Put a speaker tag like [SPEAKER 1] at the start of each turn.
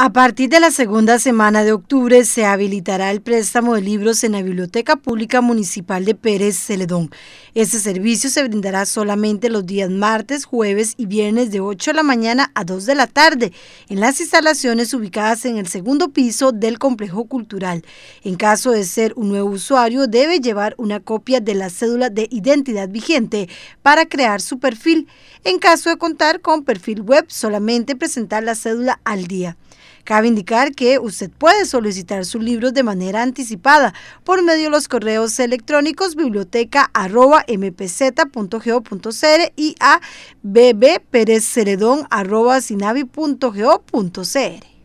[SPEAKER 1] A partir de la segunda semana de octubre se habilitará el préstamo de libros en la Biblioteca Pública Municipal de Pérez Celedón. Este servicio se brindará solamente los días martes, jueves y viernes de 8 de la mañana a 2 de la tarde en las instalaciones ubicadas en el segundo piso del complejo cultural. En caso de ser un nuevo usuario debe llevar una copia de la cédula de identidad vigente para crear su perfil. En caso de contar con perfil web solamente presentar la cédula al día. Cabe indicar que usted puede solicitar sus libros de manera anticipada por medio de los correos electrónicos biblioteca biblioteca.mpz.go.cr y a bbperezceredón.sinavi.geo.cr.